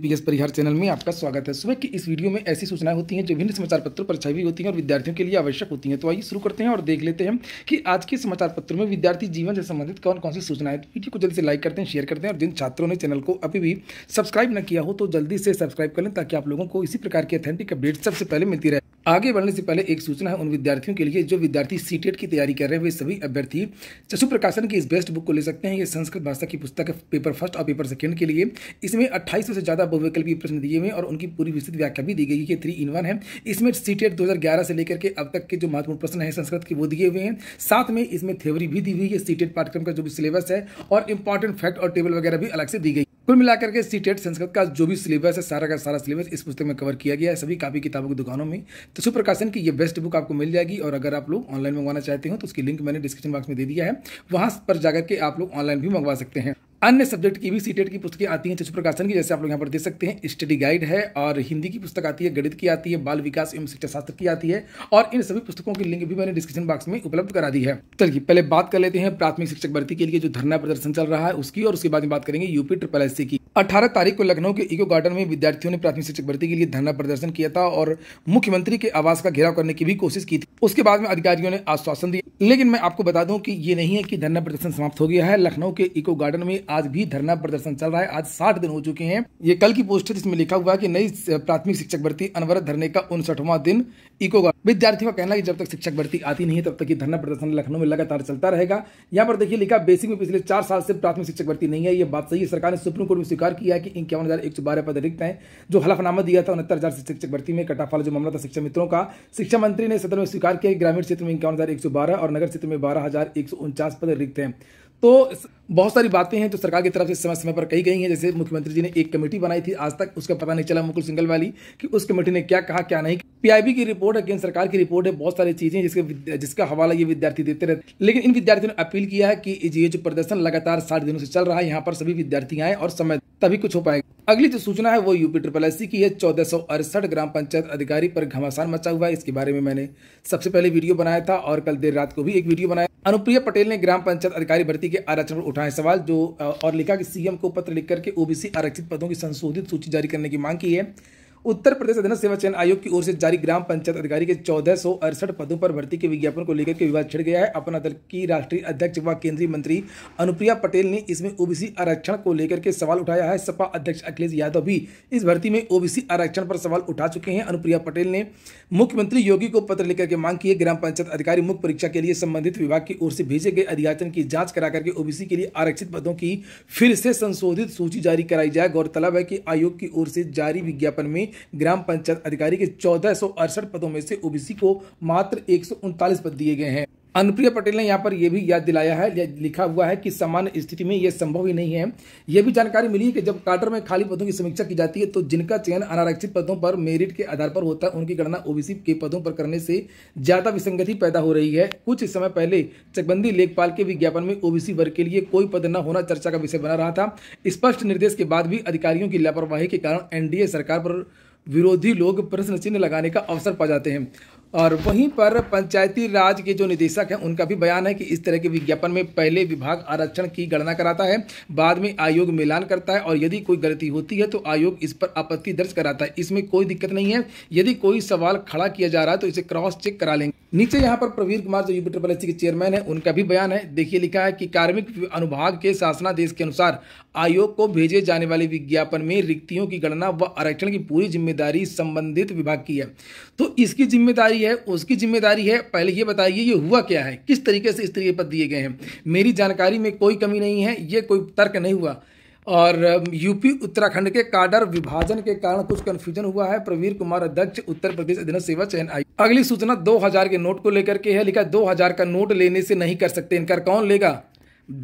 B S परिहार channel में आपका स्वागत है सुबह की इस वीडियो में ऐसी सूचनाएं होती हैं जो भिन्न समाचार पत्रों पर छाई होती हैं और विद्यार्थियों के लिए आवश्यक होती हैं तो आइए शुरू करते हैं और देख लेते हैं कि आज के समाचार पत्रों में विद्यार्थी जीवन से संबंधित कौन कौन सी सूचनाएं तो वीडियो को जल्दी से लाइक करते हैं शेयर करते हैं और जिन छात्रों ने चैनल को अभी भी सब्सक्राइब न किया हो तो जल्दी से सब्सक्राइब कर लें ताकि आप लोगों को इसी प्रकार की अथेंटिक अपडेट सबसे पहले मिलती रहे आगे बढ़ने से पहले एक सूचना है उन विद्यार्थियों के लिए जो विद्यार्थी सी e की तैयारी कर रहे हैं वे सभी अभ्यर्थी चशु प्रकाशन की इस बेस्ट बुक को ले सकते हैं ये संस्कृत भाषा की पुस्तक है पेपर फर्स्ट और पेपर सेकंड के लिए इसमें अट्ठाईस से ज़्यादा बहुवैकल्पी प्रश्न दिए हुए और उनकी पूरी विस्तृत व्याख्या भी दी गई है थ्री इन वन है इसमें सी टेट e से लेकर के अब तक के जो महत्वपूर्ण प्रश्न है संस्कृत के वो दिए हुए हैं साथ में इसमें थ्योरी भी दी हुई है सी e पाठ्यक्रम का जो भी सिलेबस है और इंपॉर्टेंट फैक्ट और टेबल वगैरह भी अलग से दी गई कुल मिलाकर के सी टेट संस्कृत का जो भी सिलेबस है सारा का सारा सिलेबस इस पुस्तक में कवर किया गया है सभी काफी किताबों की दुकानों में तो सुप्रकाशन की ये बेस्ट बुक आपको मिल जाएगी और अगर आप लोग ऑनलाइन मंगवाना चाहते हो तो उसकी लिंक मैंने डिस्क्रिप्शन बॉक्स में दे दिया है वहां पर जाकर के आप लोग ऑनलाइन भी मंगवा सकते हैं अन्य सब्जेक्ट की भी सी की पुस्तकें आती हैं प्रकाशन की जैसे आप लोग यहाँ पर देख सकते हैं स्टडी गाइड है और हिंदी की पुस्तक आती है गणित की आती है बाल विकास एवं शिक्षाशास्त्र की आती है और इन सभी पुस्तकों की लिंक भी मैंने डिस्क्रिप्शन बॉक्स में उपलब्ध करा दी है चलिए पहले बात कर लेते हैं प्राथमिक शिक्षक भर्ती के लिए जो धरना प्रदर्शन चल रहा है उसकी और उसके बाद में बात करेंगे यूपी ट्रिपल एस की 18 तारीख को लखनऊ के इको गार्डन में विद्यार्थियों ने प्राथमिक शिक्षक भर्ती के लिए धरना प्रदर्शन किया था और मुख्यमंत्री के आवास का घेराव करने की भी कोशिश की थी उसके बाद में अधिकारियों ने आश्वासन दिया लेकिन मैं आपको बता दूं कि ये नहीं है कि धरना प्रदर्शन समाप्त हो गया है लखनऊ के इको गार्डन में आज भी धरना प्रदर्शन चल रहा है आज साठ दिन हो चुके हैं ये कल की पोस्ट है जिसमें लिखा हुआ की नई प्राथमिक शिक्षक भर्ती अनवरत धरने का उनसठवा दिन इको गार्डन विद्यार्थियों का कहना है जब तक शिक्षक भर्ती आती नहीं है तब तक ये धरना प्रदर्शन लखनऊ में लगातार चलता रहेगा यहाँ पर देखिए लिखा बेसिक में पिछले चार साल से प्राथमिक शिक्षक भर्ती नहीं है ये बात सही है सरकार ने सुप्रीम कोर्ट में स्वीकार स्वीकार किया है कि इक्यावन हज़ार एक सौ बारह पद रिक्त हैं जो हलफनामा दिया था उनहत्तर हज़ार शिक्षक भर्ती में कटाफ जो मामला था शिक्षा मित्रों का शिक्षा मंत्री ने सदन में स्वीकार किया कि ग्रामीण क्षेत्र में इक्यावन हज़ार एक सौ बारह और नगर क्षेत्र में बारह हज़ार एक सौ उनचास पद रिक्त हैं तो बहुत सारी बातें हैं जो सरकार की तरफ से समय समय पर कही गई हैं जैसे मुख्यमंत्री जी ने एक कमेटी बनाई थी आज तक उसका पता नहीं चला मुकुल सिंगल वाली कि उस कमेटी ने क्या कहा क्या नहीं पीआईबी की रिपोर्ट है केंद्र सरकार की रिपोर्ट है बहुत सारी चीजें जिसके जिसका हवाला ये विद्यार्थी देते रहते लेकिन इन विद्यार्थियों ने अपील किया है कि ये जो प्रदर्शन लगातार साठ दिनों से चल रहा है यहाँ पर सभी विद्यार्थी आए और समय तभी कुछ हो पाएगा अगली जो सूचना है वो यूपी ट्रिपल एस की है चौदह ग्राम पंचायत अधिकारी पर घमासान मचा हुआ है इसके बारे में मैंने सबसे पहले वीडियो बनाया था और कल देर रात को भी एक वीडियो बनाया अनुप्रिया पटेल ने ग्राम पंचायत अधिकारी भर्ती के आरक्षण पर उठाए सवाल जो और लिखा कि सीएम को पत्र लिख करके ओबीसी आरक्षित पदों की संशोधित सूची जारी करने की मांग की है उत्तर प्रदेश अधीन सेवा चयन आयोग की ओर से जारी ग्राम पंचायत अधिकारी के चौदह पदों पर भर्ती के विज्ञापन को लेकर के विवाद छिड़ गया है अपना दल की राष्ट्रीय अध्यक्ष व केंद्रीय मंत्री अनुप्रिया पटेल ने इसमें ओबीसी आरक्षण को लेकर के सवाल उठाया है सपा अध्यक्ष अखिलेश यादव भी इस भर्ती में ओबीसी आरक्षण पर सवाल उठा चुके हैं अनुप्रिया पटेल ने मुख्यमंत्री योगी को पत्र लेकर के मांग की है ग्राम पंचायत अधिकारी मुख्य परीक्षा के लिए संबंधित विभाग की ओर से भेजे गए अधियाचन की जांच करा करके ओबीसी के लिए आरक्षित पदों की फिर से संशोधित सूची जारी कराई जाए गौरतलब है कि आयोग की ओर से जारी विज्ञापन में ग्राम पंचायत अधिकारी के चौदह पदों में से ओबीसी को मात्र एक पद दिए गए हैं अनुप्रिया पटेल ने यहाँ पर यह भी याद दिलाया है लिखा हुआ है कि सामान्य स्थिति में यह संभव ही नहीं है यह भी जानकारी मिली है कि जब कार्टर में खाली पदों की समीक्षा की जाती है तो जिनका चयन अनारक्षित पदों पर मेरिट के आधार पर होता है उनकी गणना ओबीसी के पदों पर करने से ज्यादा विसंगति पैदा हो रही है कुछ समय पहले चकबंदी लेखपाल के विज्ञापन में ओबीसी वर्ग के लिए कोई पद न होना चर्चा का विषय बना रहा था स्पष्ट निर्देश के बाद भी अधिकारियों की लापरवाही के कारण एनडीए सरकार पर विरोधी लोग प्रश्न चिन्ह लगाने का अवसर पा जाते हैं और वहीं पर पंचायती राज के जो निदेशक हैं उनका भी बयान है कि इस तरह के विज्ञापन में पहले विभाग आरक्षण की गणना कराता है बाद में आयोग मिलान करता है और यदि कोई गलती होती है तो आयोग इस पर आपत्ति दर्ज कराता है इसमें कोई दिक्कत नहीं है यदि कोई सवाल खड़ा किया जा रहा है तो इसे क्रॉस चेक करा लेंगे नीचे यहाँ पर प्रवीण कुमार जो यूपी ट्रिपल के चेयरमैन है उनका भी बयान है देखिए लिखा है कि कार्मिक अनुभाग के शासनादेश के अनुसार आयोग को भेजे जाने वाले विज्ञापन में रिक्तियों की गणना व आरक्षण की पूरी जिम्मेदारी संबंधित विभाग की है तो इसकी जिम्मेदारी जिम्मेदारी है उसकी जिम्मेदारी है पहले ये बताइए ये हुआ क्या है किस तरीके से स्त्री पद दिए गए हैं मेरी जानकारी में कोई कमी नहीं है ये कोई तर्क नहीं हुआ और यूपी उत्तराखंड के काडर विभाजन के कारण कुछ कन्फ्यूजन हुआ है प्रवीर कुमार अध्यक्ष उत्तर प्रदेश अधीन सेवा चयन आई अगली सूचना 2000 के नोट को लेकर के है लिखा 2000 का नोट लेने से नहीं कर सकते इनकार कौन लेगा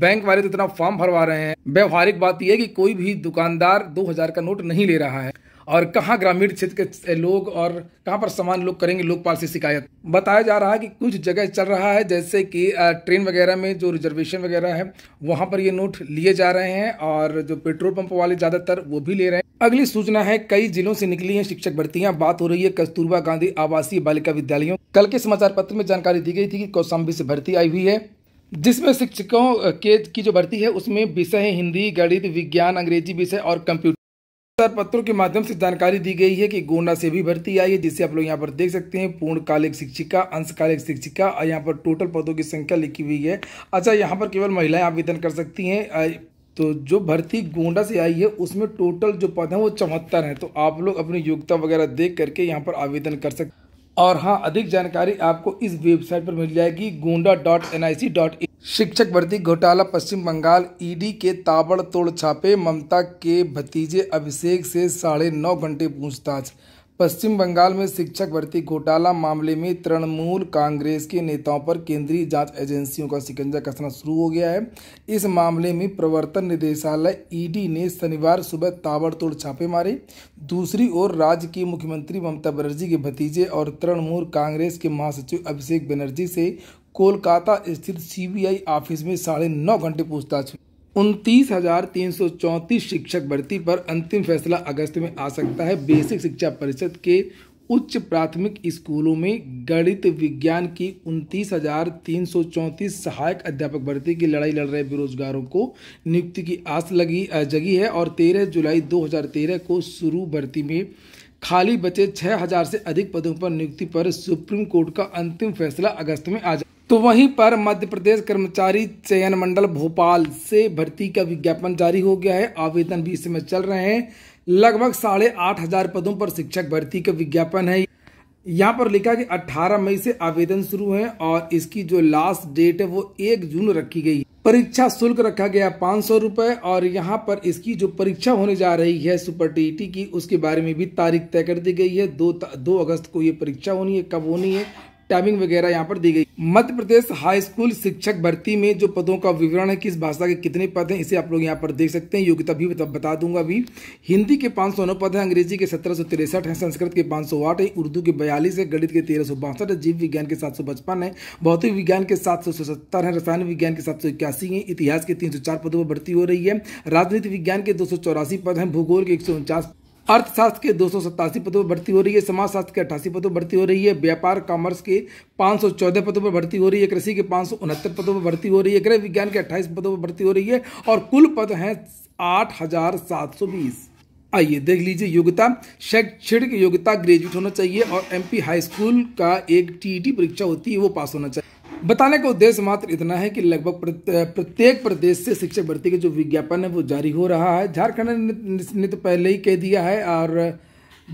बैंक वाले तो इतना फॉर्म भरवा रहे हैं व्यवहारिक बात यह है कि कोई भी दुकानदार 2000 का नोट नहीं ले रहा है और कहाँ ग्रामीण क्षेत्र के लोग और कहाँ पर समान लोग करेंगे लोकपाल से शिकायत बताया जा रहा है कि कुछ जगह चल रहा है जैसे कि ट्रेन वगैरह में जो रिजर्वेशन वगैरह है वहाँ पर ये नोट लिए जा रहे हैं और जो पेट्रोल पंप वाले ज़्यादातर वो भी ले रहे हैं अगली सूचना है कई जिलों से निकली हैं शिक्षक भर्तियां बात हो रही है कस्तूरबा गांधी आवासीय बालिका विद्यालयों कल के समाचार पत्र में जानकारी दी गई थी कि कौशाम्बी से भर्ती आई हुई है जिसमें शिक्षकों के की जो भर्ती है उसमें विषय हिंदी गणित विज्ञान अंग्रेजी विषय और कंप्यूटर समाचार पत्रों के माध्यम से जानकारी दी गई है कि गोंडा से भी भर्ती आई है जिसे आप लोग यहाँ पर देख सकते हैं पूर्णकालिक शिक्षिका अंशकालिक शिक्षिका और यहाँ पर टोटल पदों की संख्या लिखी हुई है अच्छा यहाँ पर केवल महिलाएं आवेदन कर सकती हैं तो जो भर्ती गोंडा से आई है उसमें टोटल जो पद हैं वो चौहत्तर हैं तो आप लोग अपनी योग्यता वगैरह देख करके यहाँ पर आवेदन कर सकते और हाँ अधिक जानकारी आपको इस वेबसाइट पर मिल जाएगी Gonda dot N I C dot शिक्षक भर्ती घोटाला पश्चिम बंगाल ईडी के ताबड़तोड़ छापे ममता के भतीजे अभिषेक से साढ़े नौ घंटे पूछताछ पश्चिम बंगाल में शिक्षक भर्ती घोटाला मामले में तृणमूल कांग्रेस के नेताओं पर केंद्रीय जांच एजेंसियों का शिकंजा कसना शुरू हो गया है इस मामले में प्रवर्तन निदेशालय ईडी ने शनिवार सुबह ताबड़तोड़ छापे मारे दूसरी ओर राज्य की मुख्यमंत्री ममता बनर्जी के भतीजे और तृणमूल कांग्रेस के महासचिव अभिषेक बनर्जी से कोलकाता स्थित सीबीआई ऑफिस में साढ़े नौ घंटे पूछताछ उनतीस हजार तीन सौ चौंतीस शिक्षक भर्ती पर अंतिम फैसला अगस्त में आ सकता है बेसिक शिक्षा परिषद के उच्च प्राथमिक स्कूलों में गणित विज्ञान की उनतीस हजार तीन सौ चौंतीस सहायक अध्यापक भर्ती की लड़ाई लड़ रहे बेरोजगारों को नियुक्ति की आस लगी जगी है और तेरह जुलाई दो हजार तेरह को शुरू भर्ती में खाली बचे छः हजार से अधिक पदों पर नियुक्ति पर सुप्रीम कोर्ट का अंतिम फैसला अगस्त में आ जाए तो वहीं पर मध्य प्रदेश कर्मचारी चयन मंडल भोपाल से भर्ती का विज्ञापन जारी हो गया है आवेदन भी इस समय चल रहे हैं लगभग साढ़े आठ हजार पदों पर शिक्षक भर्ती का विज्ञापन है यहाँ पर लिखा कि 18 मई से आवेदन शुरू है और इसकी जो लास्ट डेट है वो 1 जून रखी गई परीक्षा शुल्क रखा गया पांच सौ रुपये और यहाँ पर इसकी जो परीक्षा होने जा रही है सुपर टीटी की उसके बारे में भी तारीख तय कर दी गई है दो दो अगस्त को ये परीक्षा होनी है कब होनी है टाइमिंग वगैरह यहाँ पर दी गई मध्य प्रदेश हाई स्कूल शिक्षक भर्ती में जो पदों का विवरण है किस भाषा के कितने पद हैं इसे आप लोग यहाँ पर देख सकते हैं योग्यता भी बता दूंगा अभी हिंदी के पाँच सौ नौ पद हैं अंग्रेजी के सत्रह सौ तिरसठ हैं संस्कृत के पाँच सौ आठ है उर्दू के बयालीस है गणित के तेरह सौ बासठ है जीव विज्ञान के सात सौ पचपन है भौतिक विज्ञान के सात सौ सत्तर है रसायन विज्ञान के सात सौ इक्यासी है इतिहास के तीन सौ चार पदों पर भर्ती हो रही है राजनीति विज्ञान के दो सौ चौरासी पद हैं भूगोल के एक सौ उनचास अर्थशास्त्र के दो पदों पर भर्ती हो रही है समाजशास्त्र के अट्ठासी पदों पर भर्ती हो रही है व्यापार कॉमर्स के 514 पदों पर भर्ती हो रही है कृषि के पाँच पदों पर भर्ती हो रही है गृह विज्ञान के 28 पदों पर भर्ती हो रही है और कुल पद हैं आठ आइए देख लीजिए योग्यता शैक्षणिक योग्यता ग्रेजुएट होना चाहिए और एम हाई स्कूल का एक टी e परीक्षा होती है वो पास होना चाहिए बताने का उद्देश्य मात्र इतना है कि लगभग प्रत्येक प्रदेश से शिक्षक भर्ती के जो विज्ञापन है वो जारी हो रहा है झारखंड ने तो पहले ही कह दिया है और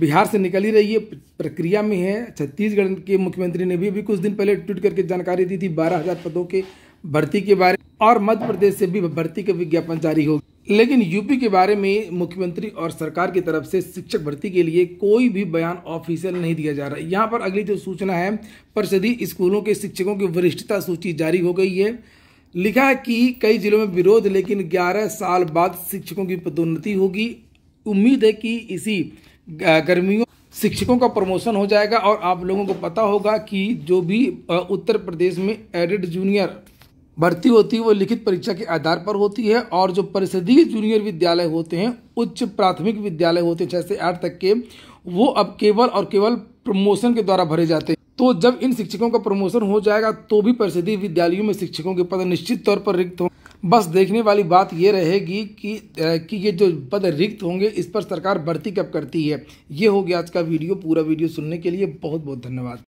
बिहार से निकल ही रही है प्रक्रिया में है छत्तीसगढ़ के मुख्यमंत्री ने भी अभी कुछ दिन पहले ट्वीट करके जानकारी दी थी बारह हज़ार पदों के भर्ती के बारे और मध्य प्रदेश से भी भर्ती के विज्ञापन जारी होगी लेकिन यूपी के बारे में मुख्यमंत्री और सरकार की तरफ से शिक्षक भर्ती के लिए कोई भी बयान ऑफिशियल नहीं दिया जा रहा है यहाँ पर अगली जो तो सूचना है परिषदीय स्कूलों के शिक्षकों की वरिष्ठता सूची जारी हो गई है लिखा है कि कई जिलों में विरोध लेकिन 11 साल बाद शिक्षकों की पदोन्नति होगी उम्मीद है कि इसी गर्मियों शिक्षकों का प्रमोशन हो जाएगा और आप लोगों को पता होगा कि जो भी उत्तर प्रदेश में एडेड जूनियर भर्ती होती है वो लिखित परीक्षा के आधार पर होती है और जो परिषदीय जूनियर विद्यालय होते हैं उच्च प्राथमिक विद्यालय होते हैं छः से आठ तक के वो अब केवल और केवल प्रमोशन के द्वारा भरे जाते हैं तो जब इन शिक्षकों का प्रमोशन हो जाएगा तो भी परिषदीय विद्यालयों में शिक्षकों के पद निश्चित तौर पर रिक्त होंगे बस देखने वाली बात ये रहेगी कि कि ये जो पद रिक्त होंगे इस पर सरकार भर्ती कब करती है ये हो गया आज का वीडियो पूरा वीडियो सुनने के लिए बहुत बहुत धन्यवाद